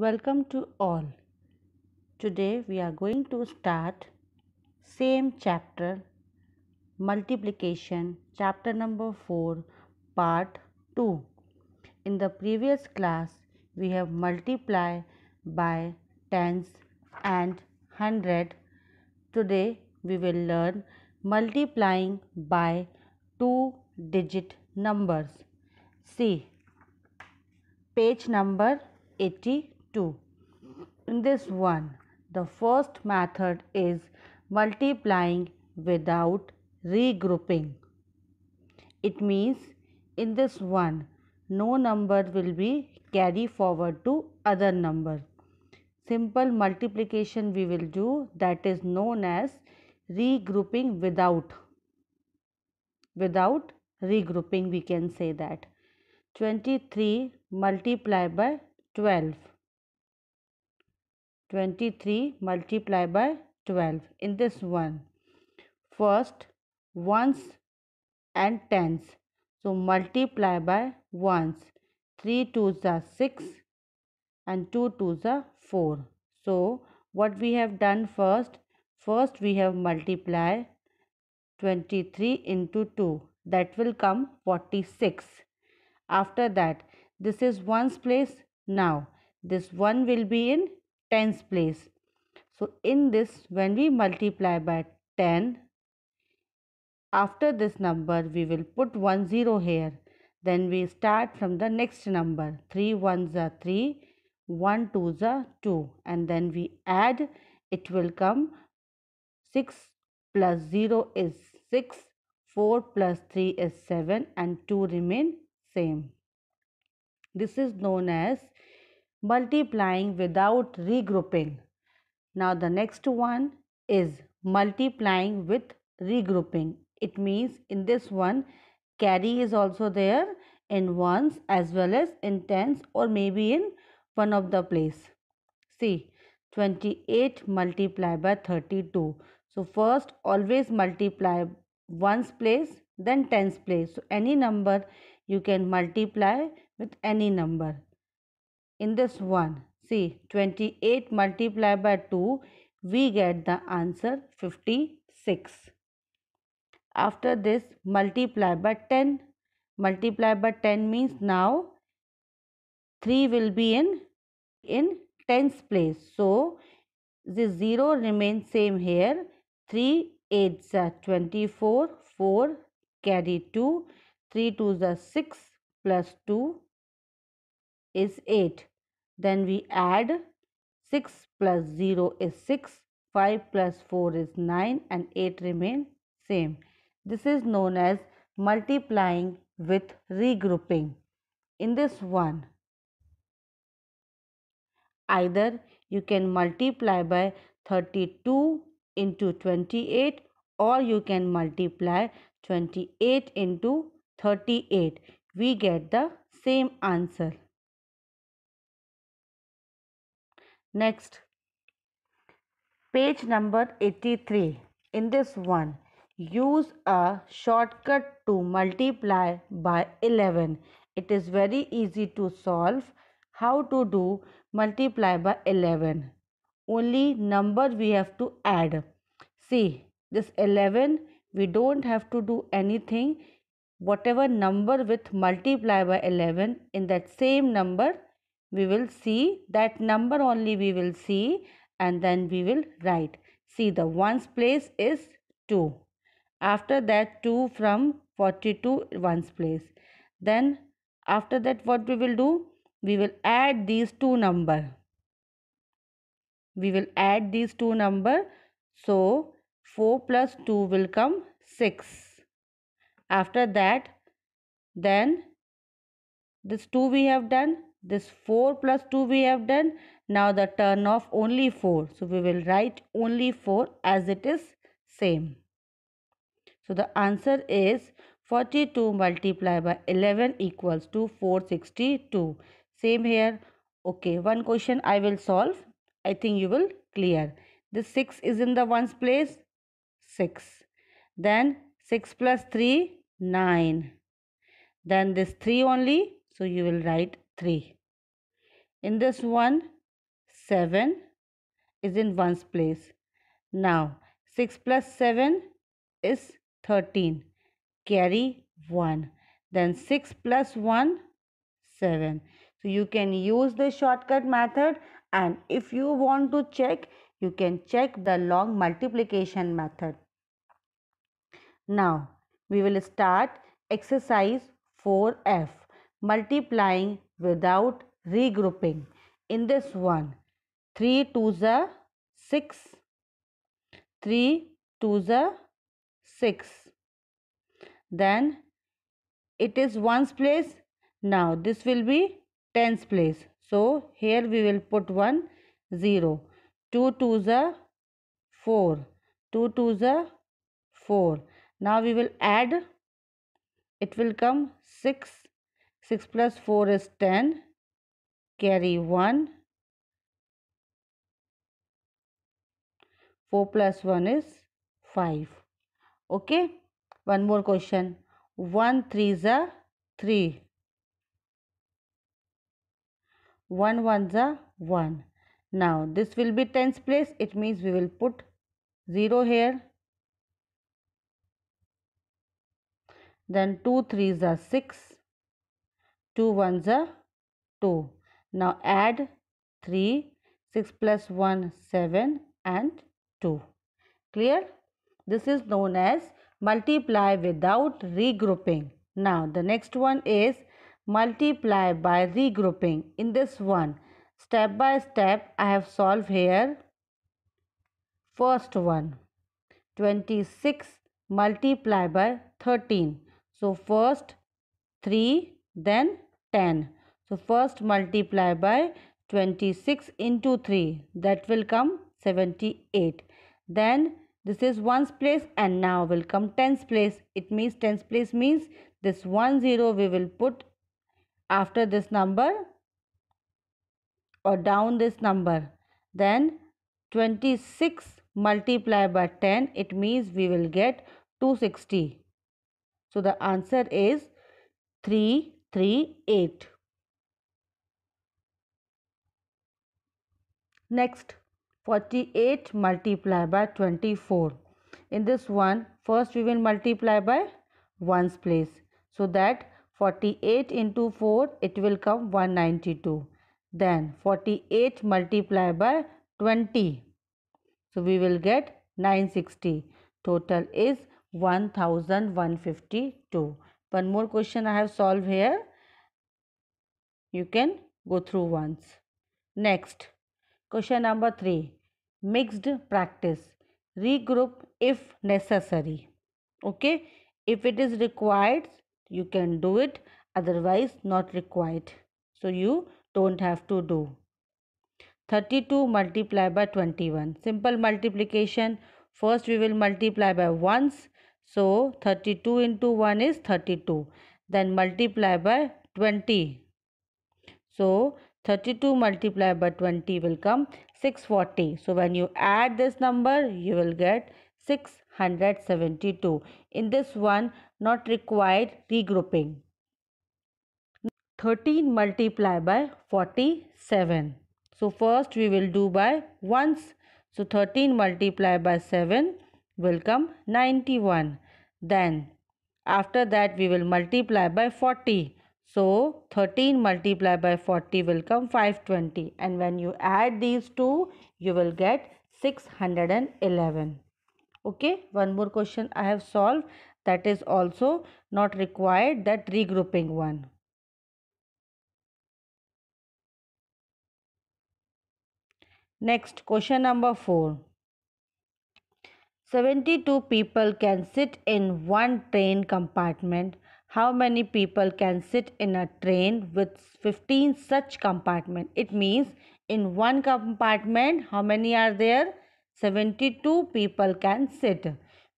Welcome to all. Today we are going to start same chapter multiplication chapter number 4 part 2. In the previous class we have multiplied by tens and hundred. Today we will learn multiplying by two digit numbers. See page number 80 2. In this one, the first method is multiplying without regrouping. It means in this one, no number will be carried forward to other number. Simple multiplication we will do that is known as regrouping without without regrouping we can say that 23 multiplied by 12 23 multiply by 12 in this one, first ones and tens. So multiply by ones. 3 twos are 6 and 2 twos are 4. So what we have done first? First we have multiply 23 into 2. That will come 46. After that, this is ones place. Now this 1 will be in tens place. So in this when we multiply by 10 after this number we will put one zero here. Then we start from the next number 3 ones are 3 1 twos are 2 and then we add it will come 6 plus 0 is 6 4 plus 3 is 7 and 2 remain same. This is known as multiplying without regrouping. Now the next one is multiplying with regrouping. It means in this one carry is also there in ones as well as in tens or maybe in one of the place. See 28 multiplied by 32. So first always multiply ones place then tens place. So any number you can multiply with any number in this one see 28 multiplied by 2 we get the answer 56 after this multiply by 10 multiply by 10 means now 3 will be in in tens place so the 0 remains same here 3 8s are 24 4 carry 2 3 2s are 6 plus 2 is 8 then we add 6 plus 0 is 6, 5 plus 4 is 9 and 8 remain same. This is known as multiplying with regrouping. In this one, either you can multiply by 32 into 28 or you can multiply 28 into 38. We get the same answer. Next, page number 83. In this one, use a shortcut to multiply by 11. It is very easy to solve how to do multiply by 11. Only number we have to add. See, this 11, we don't have to do anything. Whatever number with multiply by 11, in that same number, we will see that number only we will see and then we will write. See the ones place is 2. After that 2 from 42 ones place. Then after that what we will do? We will add these two number. We will add these two number. So 4 plus 2 will come 6. After that then this 2 we have done this 4 plus 2 we have done. Now the turn of only 4. So we will write only 4 as it is same. So the answer is 42 multiplied by 11 equals to 462. Same here. Okay, one question I will solve. I think you will clear. This 6 is in the 1's place. 6. Then 6 plus 3, 9. Then this 3 only. So you will write 3. In this one, 7 is in 1's place. Now, 6 plus 7 is 13. Carry 1. Then 6 plus 1, 7. So, you can use the shortcut method and if you want to check, you can check the long multiplication method. Now, we will start exercise 4F multiplying without regrouping. In this one, 3 to the 6, 3 to the 6. Then it is 1's place. Now this will be 10's place. So here we will put 1, 0. 2 to the 4, 2 to the 4. Now we will add, it will come 6 6 plus 4 is 10. Carry 1. 4 plus 1 is 5. Okay. One more question. 1 3 is a 3. 1 1 is a 1. Now this will be tens place. It means we will put 0 here. Then 2 3 is a 6. 2 ones are 2. Now add 3, 6 plus 1, 7 and 2. Clear? This is known as multiply without regrouping. Now the next one is multiply by regrouping. In this one, step by step I have solved here. First one, 26 multiply by 13. So first 3, then 10. So first multiply by 26 into 3 that will come 78. Then this is 1's place and now will come 10's place. It means 10's place means this 1 0 we will put after this number or down this number. Then 26 multiply by 10 it means we will get 260. So the answer is 3 3, 8. Next, 48 multiplied by 24. In this one, first we will multiply by 1's place. So that 48 into 4, it will come 192. Then 48 multiplied by 20. So we will get 960. Total is 1152 one more question i have solved here you can go through once next question number 3 mixed practice regroup if necessary okay if it is required you can do it otherwise not required so you don't have to do 32 multiplied by 21 simple multiplication first we will multiply by ones so 32 into 1 is 32. Then multiply by 20. So 32 multiplied by 20 will come 640. So when you add this number, you will get 672. In this one, not required regrouping. 13 multiplied by 47. So first we will do by ones. So 13 multiplied by 7 will come 91. Then after that we will multiply by 40. So 13 multiplied by 40 will come 520 and when you add these two you will get 611. Okay one more question I have solved that is also not required that regrouping one. Next question number 4. 72 people can sit in one train compartment. How many people can sit in a train with 15 such compartment? It means in one compartment, how many are there? 72 people can sit.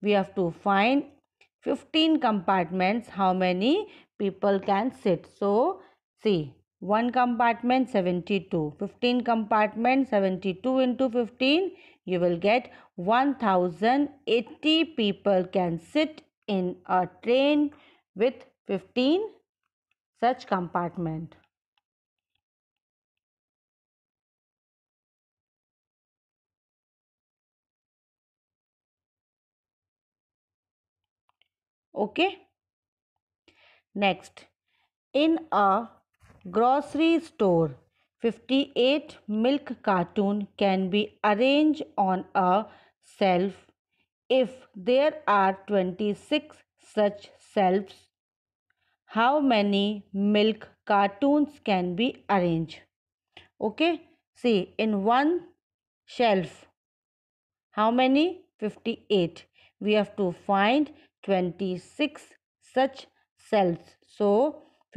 We have to find 15 compartments, how many people can sit. So, see, 1 compartment 72, 15 compartment 72 into 15 you will get 1080 people can sit in a train with 15 such compartment. Okay. Next, in a grocery store, 58 milk carton can be arranged on a shelf if there are 26 such shelves how many milk cartoons can be arranged okay see in one shelf how many 58 we have to find 26 such shelves so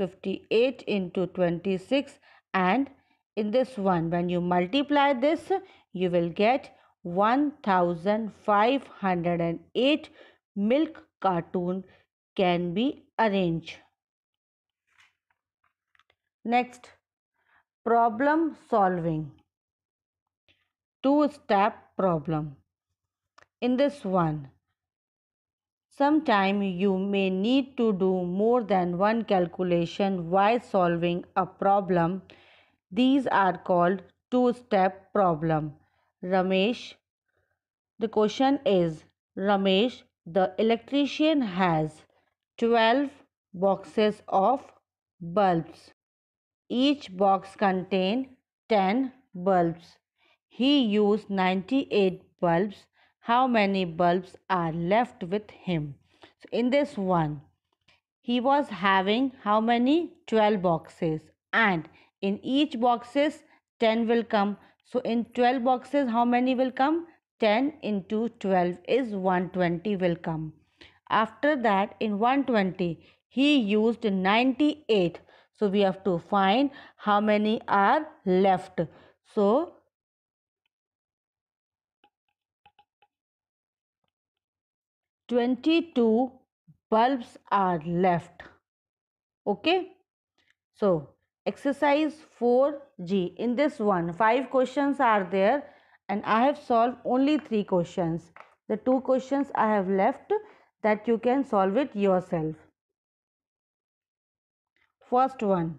58 into 26 and in this one. When you multiply this, you will get 1508 milk cartoon can be arranged. Next, problem solving. Two-step problem. In this one, Sometimes you may need to do more than one calculation while solving a problem these are called two-step problem. Ramesh, the question is, Ramesh, the electrician has 12 boxes of bulbs. Each box contains 10 bulbs. He used 98 bulbs. How many bulbs are left with him? So in this one, he was having how many 12 boxes and in each boxes 10 will come so in 12 boxes how many will come 10 into 12 is 120 will come after that in 120 he used 98 so we have to find how many are left so Twenty-two bulbs are left okay so exercise 4G. In this one, 5 questions are there and I have solved only 3 questions. The 2 questions I have left that you can solve it yourself. First one.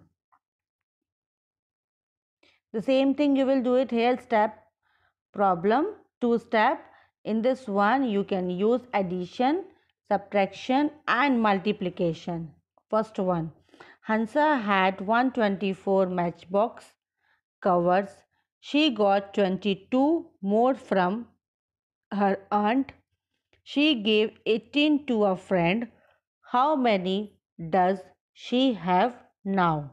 The same thing you will do it here step problem 2 step. In this one you can use addition, subtraction and multiplication. First one Hansa had 124 matchbox covers. She got 22 more from her aunt. She gave 18 to a friend. How many does she have now?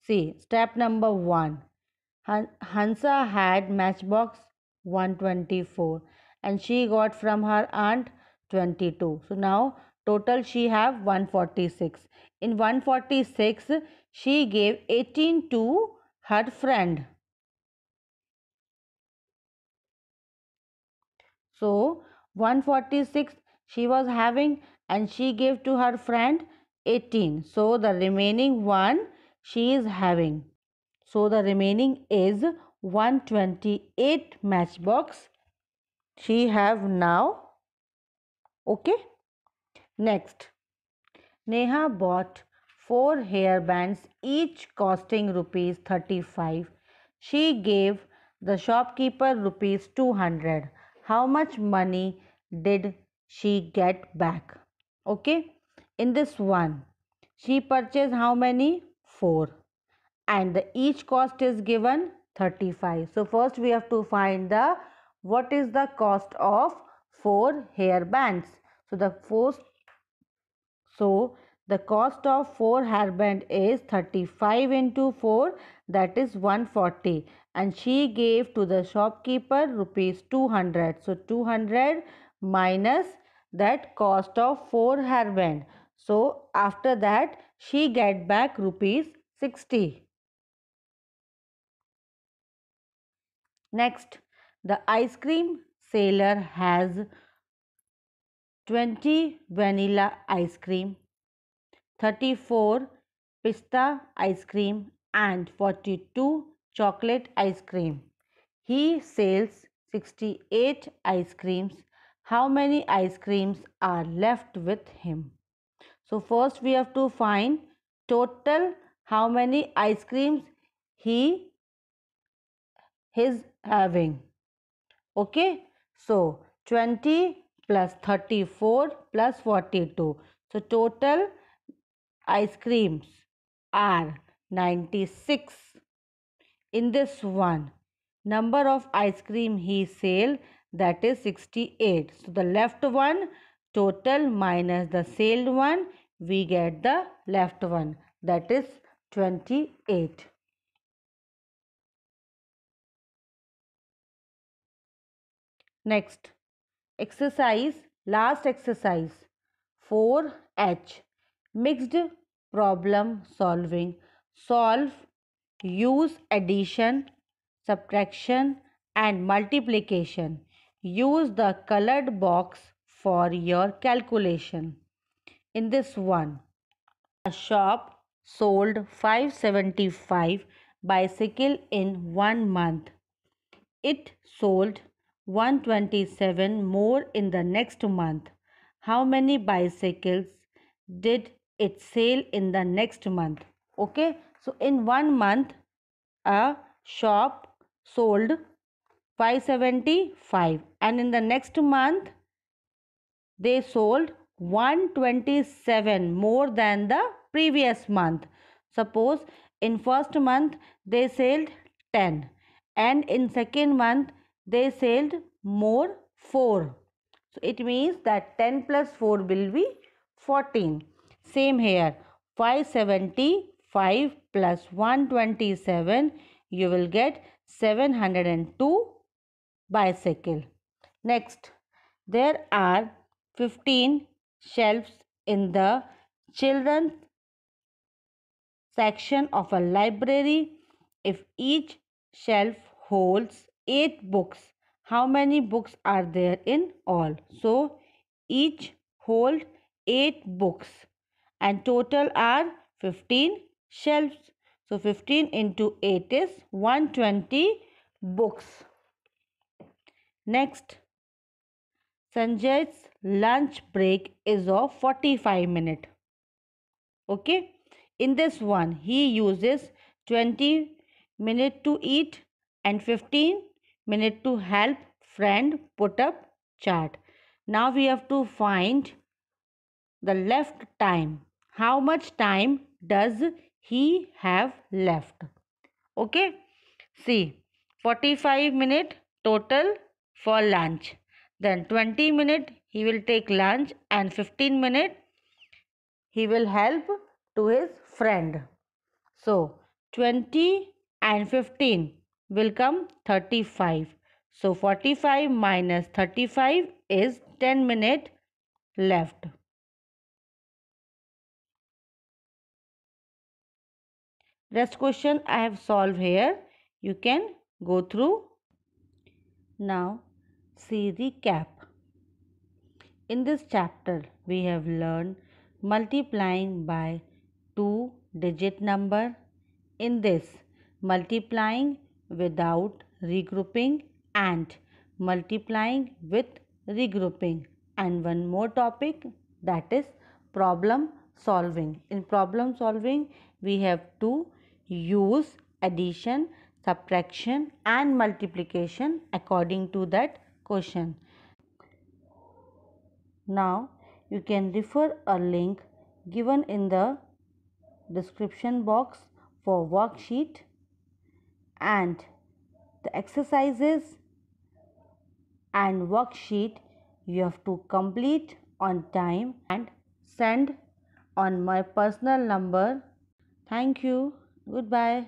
See, step number 1. Hansa had matchbox 124 and she got from her aunt 22. So now Total she have 146. In 146 she gave 18 to her friend. So 146 she was having and she gave to her friend 18. So the remaining one she is having. So the remaining is 128 matchbox she have now. Okay. Next, Neha bought four hairbands, each costing rupees 35. She gave the shopkeeper rupees 200. How much money did she get back? Okay, in this one, she purchased how many? Four. And the each cost is given 35. So, first we have to find the what is the cost of four hairbands. So, the first so, the cost of 4 hairband is 35 into 4 that is 140 and she gave to the shopkeeper rupees 200. So, 200 minus that cost of 4 hairband. So, after that she get back rupees 60. Next, the ice cream seller has 20 vanilla ice cream, 34 pista ice cream and 42 chocolate ice cream. He sells 68 ice creams. How many ice creams are left with him? So first we have to find total how many ice creams he is having. Okay. So 20 plus 34 plus 42. So total ice creams are 96. In this one, number of ice cream he sale that is 68. So the left one total minus the sale one we get the left one that is 28. Next exercise last exercise 4h mixed problem solving solve use addition subtraction and multiplication use the colored box for your calculation in this one a shop sold 575 bicycle in one month it sold 127 more in the next month. How many bicycles did it sell in the next month? Okay, so in one month, a shop sold 575 and in the next month, they sold 127 more than the previous month. Suppose in first month, they sold 10 and in second month, they sailed more 4. So it means that 10 plus 4 will be 14. Same here 575 plus 127 you will get 702 bicycle. Next there are 15 shelves in the children's section of a library if each shelf holds 8 books. How many books are there in all? So, each hold 8 books and total are 15 shelves. So, 15 into 8 is 120 books. Next, Sanjay's lunch break is of 45 minutes. Okay. In this one, he uses 20 minutes to eat and 15 Minute to help friend put up chart now we have to find the left time how much time does he have left okay see 45 minute total for lunch then 20 minute he will take lunch and 15 minute he will help to his friend so 20 and 15 will come 35. So 45 minus 35 is 10 minute left. Rest question I have solved here. You can go through. Now see the cap. In this chapter we have learned multiplying by two digit number. In this multiplying without regrouping and multiplying with regrouping and one more topic that is problem solving. In problem solving we have to use addition, subtraction and multiplication according to that question. Now you can refer a link given in the description box for worksheet and the exercises and worksheet you have to complete on time and send on my personal number. Thank you. Goodbye.